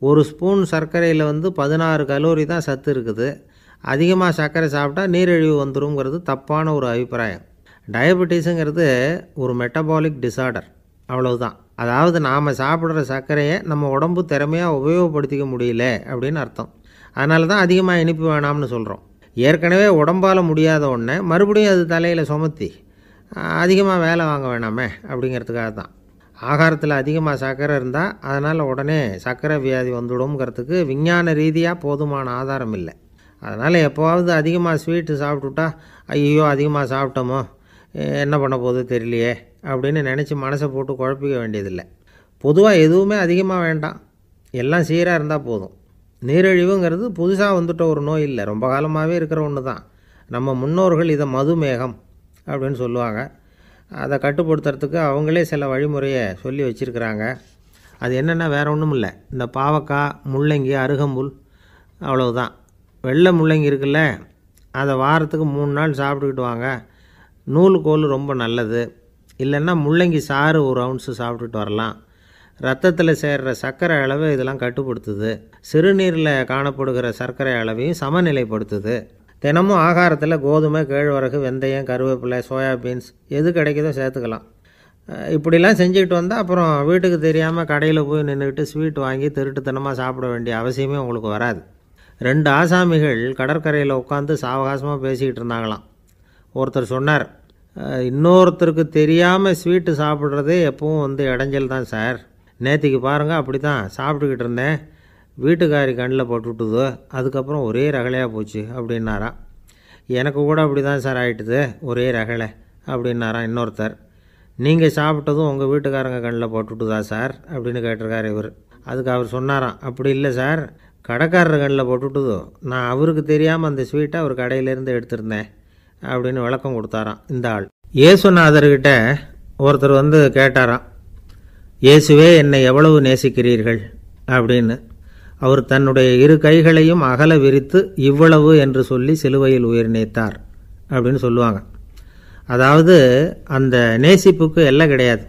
ஒரு ஸ்பூன் சர்க்கரையில் வந்து பதினாறு கலோரி தான் சத்து இருக்குது அதிகமாக சர்க்கரை சாப்பிட்டா நீரிழிவு வந்துருங்கிறது தப்பான ஒரு அபிப்பிராயம் டயபெட்டிஸுங்கிறது ஒரு மெட்டபாலிக் டிசார்டர் அவ்வளவுதான் அதாவது நாம் சாப்பிட்ற சர்க்கரையை நம்ம உடம்பு திறமையாக உபயோகப்படுத்திக்க முடியல அப்படின்னு அர்த்தம் அதனால தான் அதிகமாக இனிப்பு வேணாம்னு சொல்கிறோம் ஏற்கனவே உடம்பால் முடியாத ஒன்றை மறுபடியும் அது தலையில் சுமத்தி அதிகமாக வேலை வாங்க வேணாமே அப்படிங்கிறதுக்காக தான் ஆகாரத்தில் அதிகமாக சர்க்கரை இருந்தால் அதனால் உடனே சர்க்கரை வியாதி வந்துடும்ங்கிறதுக்கு விஞ்ஞான ரீதியாக போதுமான ஆதாரம் இல்லை அதனால் எப்போவாவது அதிகமாக ஸ்வீட்டு சாப்பிட்டுட்டா ஐயோ அதிகமாக சாப்பிட்டோமோ என்ன பண்ண போகுது தெரியலையே அப்படின்னு நினச்சி மனசை போட்டு குழப்பிக்க வேண்டியதில்லை பொதுவாக எதுவுமே அதிகமாக வேண்டாம் எல்லாம் சீராக இருந்தால் போதும் நீரிழிவுங்கிறது புதுசாக வந்துட்ட ஒரு நோய் இல்லை ரொம்ப காலமாகவே இருக்கிற ஒன்று தான் நம்ம முன்னோர்கள் இதை மதுமேகம் அப்படின்னு சொல்லுவாங்க அதை கட்டுப்படுத்துறதுக்கு அவங்களே சில வழிமுறையை சொல்லி வச்சுருக்கிறாங்க அது என்னென்னா வேறு ஒன்றும் இல்லை இந்த பாவக்காய் முள்ளங்கி அருகம்புல் அவ்வளவுதான் வெள்ளை முள்ளங்கி இருக்குல்ல அதை வாரத்துக்கு மூணு நாள் சாப்பிட்டுக்கிட்டு வாங்க நூல் கோல் ரொம்ப நல்லது இல்லைன்னா முள்ளங்கி சாறு ஒரு அவுன்ஸு சாப்பிட்டுட்டு வரலாம் ரத்தத்தில் சேர்கிற சர்க்கரை அளவு இதெல்லாம் கட்டுப்படுத்துது சிறுநீரில் காணப்படுகிற சர்க்கரை அளவையும் சமநிலைப்படுத்துது தினமும் ஆகாரத்தில் கோதுமை கேழ்வரகு வெந்தயம் கருவேப்பிலை சோயாபீன்ஸ் எது கிடைக்குதோ சேர்த்துக்கலாம் இப்படிலாம் செஞ்சுக்கிட்டு வந்தால் அப்புறம் வீட்டுக்கு தெரியாமல் கடையில் போய் நின்றுக்கிட்டு ஸ்வீட் வாங்கி திருட்டுத்தனமாக சாப்பிட வேண்டிய அவசியமே உங்களுக்கு வராது ரெண்டு ஆசாமிகள் கடற்கரையில் உட்காந்து சாவகாசமாக பேசிக்கிட்டு இருந்தாங்களாம் ஒருத்தர் சொன்னார் இன்னொருத்தருக்கு தெரியாமல் ஸ்வீட்டு சாப்பிட்றதே எப்பவும் வந்து இடைஞ்சல் தான் சார் நேற்றுக்கு பாருங்கள் அப்படி தான் சாப்பிட்டுக்கிட்டு இருந்தேன் வீட்டுக்காரி கண்ணில் போட்டுவிட்டுது அதுக்கப்புறம் ஒரே ரகலையாக போச்சு அப்படின்னாராம் எனக்கு கூட அப்படி தான் சார் ஆகிட்டுது ஒரே ரகலை அப்படின்னாராம் இன்னொருத்தர் நீங்கள் சாப்பிட்டதும் உங்கள் வீட்டுக்காரங்க கண்ணில் போட்டுவிட்டுதா சார் அப்படின்னு கேட்டிருக்கார் இவர் அதுக்கு அவர் சொன்னாராம் அப்படி இல்லை சார் கடைக்காரர் கண்ணில் போட்டுவிட்டுதோ நான் அவருக்கு தெரியாமல் அந்த ஸ்வீட்டை அவர் கடையிலேருந்து எடுத்திருந்தேன் அப்படின்னு விளக்கம் கொடுத்தாராம் இந்த ஆள் ஏசுநாதர்கிட்ட ஒருத்தர் வந்து கேட்டாராம் இயேசுவே என்னை எவ்வளவு நேசிக்கிறீர்கள் அப்படின்னு அவர் தன்னுடைய இரு கைகளையும் அகல விரித்து இவ்வளவு என்று சொல்லி சிலுவையில் உயிர் நீத்தார் அப்படின்னு சொல்லுவாங்க அதாவது அந்த நேசிப்புக்கு எல்லை கிடையாது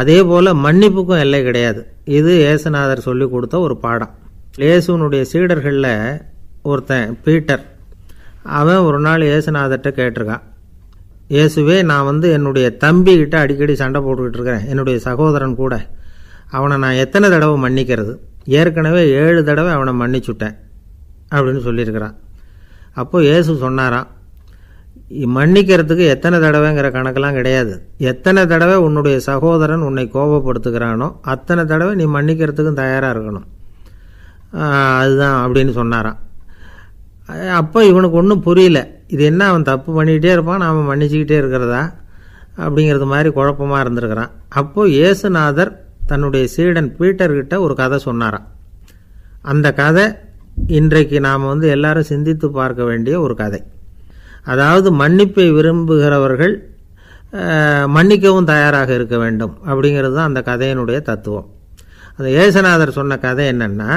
அதே போல் மன்னிப்புக்கும் எல்லை கிடையாது இது ஏசுநாதர் சொல்லி கொடுத்த ஒரு பாடம் இயேசுனுடைய சீடர்களில் ஒருத்தன் பீட்டர் அவன் ஒரு நாள் ஏசுநாதர்கிட்ட கேட்டிருக்கான் இயேசுவே நான் வந்து என்னுடைய தம்பிக்கிட்ட அடிக்கடி சண்டை போட்டுக்கிட்டு இருக்கிறேன் என்னுடைய சகோதரன் கூட அவனை நான் எத்தனை தடவை மன்னிக்கிறது ஏற்கனவே ஏழு தடவை அவனை மன்னிச்சுட்டேன் அப்படின்னு சொல்லியிருக்கிறான் அப்போது இயேசு சொன்னாராம் மன்னிக்கிறதுக்கு எத்தனை தடவைங்கிற கணக்கெல்லாம் கிடையாது எத்தனை தடவை உன்னுடைய சகோதரன் உன்னை கோபப்படுத்துகிறானோ அத்தனை தடவை நீ மன்னிக்கிறதுக்கும் தயாராக இருக்கணும் அதுதான் அப்படின்னு சொன்னாராம் அப்போ இவனுக்கு ஒன்றும் புரியல இது என்ன அவன் தப்பு பண்ணிக்கிட்டே இருப்பான் நாம் மன்னிச்சுக்கிட்டே இருக்கிறதா அப்படிங்கிறது மாதிரி குழப்பமாக இருந்திருக்கிறான் அப்போது இயேசுநாதர் தன்னுடைய சீடன் பீட்டர்கிட்ட ஒரு கதை சொன்னாராம் அந்த கதை இன்றைக்கு நாம் வந்து எல்லாரும் சிந்தித்து பார்க்க வேண்டிய ஒரு கதை அதாவது மன்னிப்பை விரும்புகிறவர்கள் மன்னிக்கவும் தயாராக இருக்க வேண்டும் அப்படிங்கிறது தான் அந்த கதையினுடைய தத்துவம் அந்த ஏசுநாதர் சொன்ன கதை என்னென்னா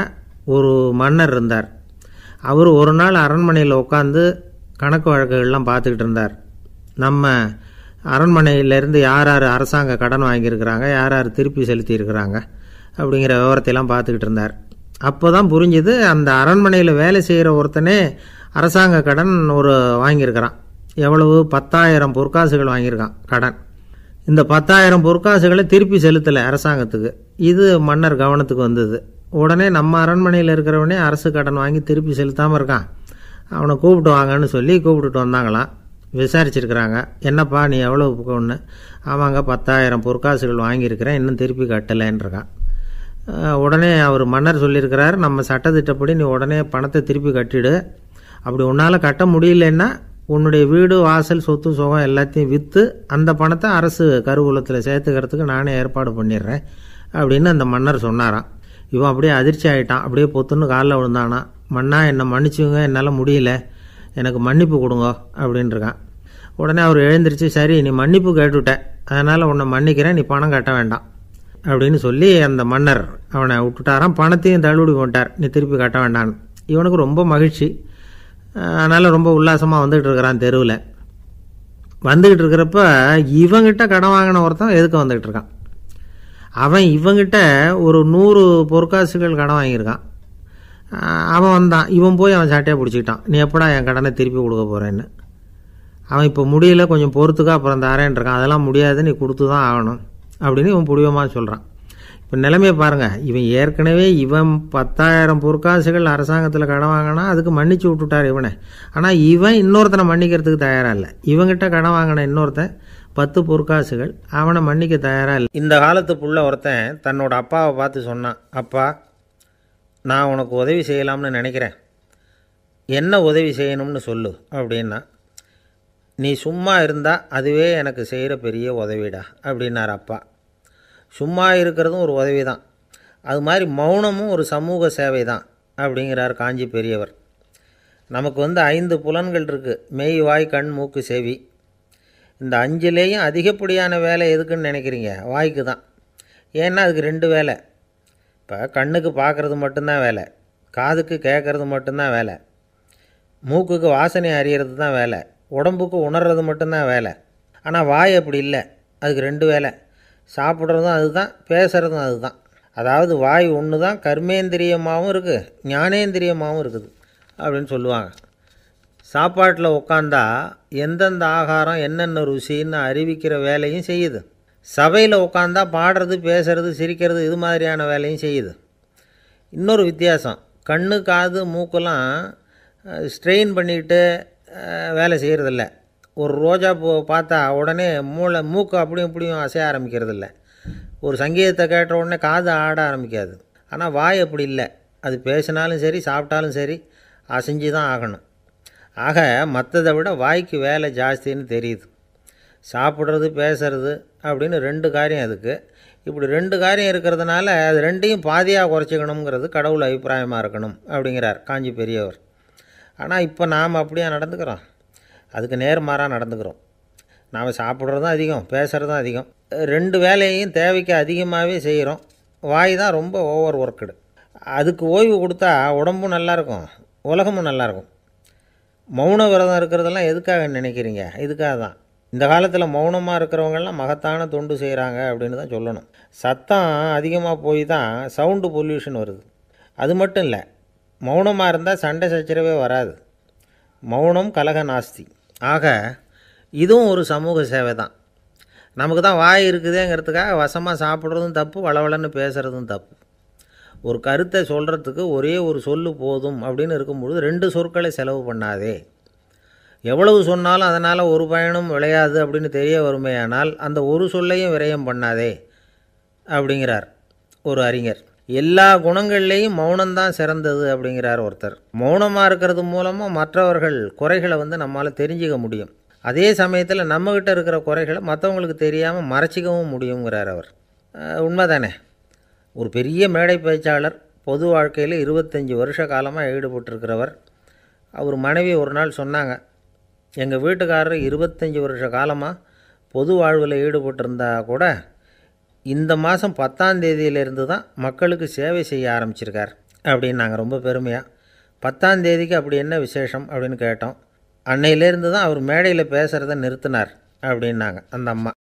ஒரு மன்னர் இருந்தார் அவர் ஒரு நாள் அரண்மனையில் உட்காந்து கணக்கு வழக்குகள்லாம் பார்த்துக்கிட்டு இருந்தார் நம்ம அரண்மனையிலேருந்து யார் யார் அரசாங்க கடன் வாங்கியிருக்கிறாங்க யார் யார் திருப்பி செலுத்தியிருக்கிறாங்க அப்படிங்கிற விவரத்தையெல்லாம் பார்த்துக்கிட்டு இருந்தார் அப்போ தான் புரிஞ்சுது அந்த அரண்மனையில் வேலை செய்கிற ஒருத்தனே அரசாங்க கடன் ஒரு வாங்கியிருக்கிறான் எவ்வளவு பத்தாயிரம் பொற்காசுகள் வாங்கியிருக்கான் கடன் இந்த பத்தாயிரம் பொற்காசுகளை திருப்பி செலுத்தலை அரசாங்கத்துக்கு இது மன்னர் கவனத்துக்கு வந்தது உடனே நம்ம அரண்மனையில் இருக்கிறவனே அரசு கடன் வாங்கி திருப்பி செலுத்தாமல் இருக்கான் அவனை கூப்பிட்டு வாங்கன்னு சொல்லி கூப்பிட்டுட்டு வந்தாங்களாம் விசாரிச்சிருக்கிறாங்க என்னப்பா நீ எவ்வளோ ஒன்று ஆமாங்க பத்தாயிரம் பொற்காசுகள் வாங்கியிருக்கிறேன் இன்னும் திருப்பி கட்டலைன்றிருக்கான் உடனே அவர் மன்னர் சொல்லியிருக்கிறார் நம்ம சட்டத்திட்டப்படி நீ உடனே பணத்தை திருப்பி கட்டிடு அப்படி உன்னால் கட்ட முடியலன்னா உன்னுடைய வீடு வாசல் சொத்து சுகம் எல்லாத்தையும் விற்று அந்த பணத்தை அரசு கருவூலத்தில் சேர்த்துக்கிறதுக்கு நானே ஏற்பாடு பண்ணிடுறேன் அப்படின்னு அந்த மன்னர் சொன்னாராம் இவன் அப்படியே அதிர்ச்சி ஆகிட்டான் அப்படியே பொத்துன்னு காலில் விழுந்தானான் மண்ணா என்னை மன்னிச்சுங்க என்னால் முடியல எனக்கு மன்னிப்பு கொடுங்க அப்படின்ட்டுருக்கான் உடனே அவர் எழுந்திருச்சு சரி நீ மன்னிப்பு கேட்டுவிட்டேன் அதனால் உன்னை மன்னிக்கிறேன் நீ பணம் கட்ட வேண்டாம் அப்படின்னு சொல்லி அந்த மன்னர் அவனை விட்டுட்டாராம் பணத்தையும் தள்ளுபடி போட்டார் நீ திருப்பி கட்ட வேண்டான்னு இவனுக்கு ரொம்ப மகிழ்ச்சி அதனால் ரொம்ப உல்லாசமாக வந்துகிட்டு இருக்கிறான் தெருவில் வந்துக்கிட்டு இருக்கிறப்ப இவங்கிட்ட கடன் வாங்கின ஒருத்தன் எதுக்கு வந்துக்கிட்டு இருக்கான் அவன் இவங்கிட்ட ஒரு நூறு பொற்காசுகள் கடன் வாங்கியிருக்கான் அவன் வந்தான் இவன் போய் அவன் சாட்டையாக பிடிச்சிக்கிட்டான் நீ எப்படா என் கடனை திருப்பி கொடுக்க போகிறேன்னு அவன் இப்போ முடியல கொஞ்சம் பொறுத்துக்கா அப்புறம் இருக்கான் அதெல்லாம் முடியாது நீ கொடுத்து தான் ஆகணும் அப்படின்னு இவன் புடிவமாக சொல்கிறான் இப்போ நிலைமையை பாருங்கள் இவன் ஏற்கனவே இவன் பத்தாயிரம் பொற்காசுகள் அரசாங்கத்தில் கடன் வாங்கினா அதுக்கு மன்னிச்சு விட்டுட்டார் இவனை ஆனால் இவன் இன்னொருத்தனை மன்னிக்கிறதுக்கு தயாராக இல்லை இவங்கிட்ட கடன் வாங்கின இன்னொருத்தன் பத்து பொற்காசுகள் அவனை மன்னிக்க தயாராக இல்லை இந்த காலத்து புள்ள ஒருத்தன் தன்னோட அப்பாவை பார்த்து சொன்னான் அப்பா நான் உனக்கு உதவி செய்யலாம்னு நினைக்கிறேன் என்ன உதவி செய்யணும்னு சொல்லு அப்படின்னா நீ சும்மா இருந்தால் அதுவே எனக்கு செய்கிற பெரிய உதவிடா அப்படின்னார் அப்பா சும்மா இருக்கிறதும் ஒரு உதவி தான் அது மாதிரி மௌனமும் ஒரு சமூக சேவை தான் அப்படிங்கிறார் காஞ்சி பெரியவர் நமக்கு வந்து ஐந்து புலன்கள் இருக்குது மெய் வாய் கண் மூக்கு செவி இந்த அஞ்சுலேயும் அதிகப்படியான வேலை எதுக்குன்னு நினைக்கிறீங்க வாய்க்கு தான் ஏன்னா அதுக்கு ரெண்டு வேலை இப்போ கண்ணுக்கு பார்க்குறது மட்டும்தான் வேலை காதுக்கு கேட்குறது மட்டும்தான் வேலை மூக்குக்கு வாசனை அறியறது தான் வேலை உடம்புக்கு உணர்றது மட்டும்தான் வேலை ஆனால் வாய் அப்படி இல்லை அதுக்கு ரெண்டு வேலை சாப்பிட்றதும் அதுதான் பேசுகிறதும் அதுதான் அதாவது வாய் ஒன்று தான் கர்மேந்திரியமாகவும் இருக்குது ஞானேந்திரியமாகவும் இருக்குது அப்படின்னு சொல்லுவாங்க சாப்பாட்டில் உட்காந்தா எந்தெந்த ஆகாரம் என்னென்ன ருசின்னு அறிவிக்கிற வேலையும் செய்யுது சபையில் உட்காந்தா பாடுறது பேசுறது சிரிக்கிறது இது மாதிரியான வேலையும் செய்யுது இன்னொரு வித்தியாசம் கண்ணு காது மூக்கெல்லாம் ஸ்ட்ரெயின் பண்ணிக்கிட்டு வேலை செய்கிறதில்ல ஒரு ரோஜா பூ பார்த்தா உடனே மூளை மூக்கு அப்படியும் இப்படியும் அசைய ஆரம்பிக்கிறதில்ல ஒரு சங்கீதத்தை கேட்ட உடனே காது ஆட ஆரம்பிக்காது ஆனால் வாய் அப்படி இல்லை அது பேசினாலும் சரி சாப்பிட்டாலும் சரி அசைஞ்சு தான் ஆகணும் ஆக மற்றதை விட வாய்க்கு வேலை ஜாஸ்தின்னு தெரியுது சாப்பிட்றது பேசுறது அப்படின்னு ரெண்டு காரியம் அதுக்கு இப்படி ரெண்டு காரியம் இருக்கிறதுனால அது ரெண்டையும் பாதியாக குறைச்சிக்கணுங்கிறது கடவுள் அபிப்பிராயமாக இருக்கணும் அப்படிங்கிறார் காஞ்சி பெரியவர் ஆனால் இப்போ நாம் அப்படியே நடந்துக்கிறோம் அதுக்கு நேர்மாறாக நடந்துக்கிறோம் நாம் சாப்பிட்றதும் அதிகம் பேசுகிறதும் அதிகம் ரெண்டு வேலையையும் தேவைக்கு அதிகமாகவே செய்கிறோம் வாய் தான் ரொம்ப ஓவர் ஒர்க்குடு அதுக்கு ஓய்வு கொடுத்தா உடம்பும் நல்லாயிருக்கும் உலகமும் நல்லாயிருக்கும் மௌன விரதம் இருக்கிறதெல்லாம் எதுக்காக நினைக்கிறீங்க இதுக்காக தான் இந்த காலத்தில் மௌனமாக இருக்கிறவங்கெல்லாம் மகத்தான தொண்டு செய்கிறாங்க அப்படின்னு தான் சொல்லணும் சத்தம் அதிகமாக போய் தான் சவுண்டு பொல்யூஷன் வருது அது மட்டும் இல்லை மௌனமாக இருந்தால் சண்டை சச்சரவே வராது மௌனம் கலக நாஸ்தி ஆக இதுவும் ஒரு சமூக சேவை தான் நமக்கு தான் வாய் இருக்குதேங்கிறதுக்காக வசமாக சாப்பிட்றதும் தப்பு வளவளன்னு பேசுகிறதும் தப்பு ஒரு கருத்தை சொல்கிறதுக்கு ஒரே ஒரு சொல்லு போதும் அப்படின்னு இருக்கும்பொழுது ரெண்டு சொற்களை செலவு பண்ணாதே எவ்வளவு சொன்னாலும் அதனால் ஒரு பயனும் விளையாது அப்படின்னு தெரிய வருமேயானால் அந்த ஒரு சொல்லையும் விரயம் பண்ணாதே அப்படிங்கிறார் ஒரு அறிஞர் எல்லா குணங்கள்லேயும் மௌனம்தான் சிறந்தது அப்படிங்கிறார் ஒருத்தர் மௌனமாக இருக்கிறது மூலமாக மற்றவர்கள் குறைகளை வந்து நம்மளால் தெரிஞ்சிக்க முடியும் அதே சமயத்தில் நம்மக்கிட்ட இருக்கிற குறைகளை மற்றவங்களுக்கு தெரியாமல் மறைச்சிக்கவும் முடியுங்கிறார் அவர் உண்மைதானே ஒரு பெரிய மேடை பேச்சாளர் பொது வாழ்க்கையில் இருபத்தஞ்சி வருஷ காலமாக ஈடுபட்டிருக்கிறவர் அவர் மனைவி ஒரு நாள் சொன்னாங்க எங்கள் வீட்டுக்காரர் இருபத்தஞ்சி வருஷ காலமாக பொது வாழ்வில் ஈடுபட்டிருந்தா கூட இந்த மாதம் பத்தாம் தேதியிலேருந்து தான் மக்களுக்கு சேவை செய்ய ஆரம்பிச்சிருக்கார் அப்படின்னு நாங்கள் ரொம்ப பெருமையாக பத்தாம் தேதிக்கு அப்படி என்ன விசேஷம் அப்படின்னு கேட்டோம் அன்னையிலேருந்து தான் அவர் மேடையில் பேசுகிறத நிறுத்தினார் அப்படின்னாங்க அந்த அம்மா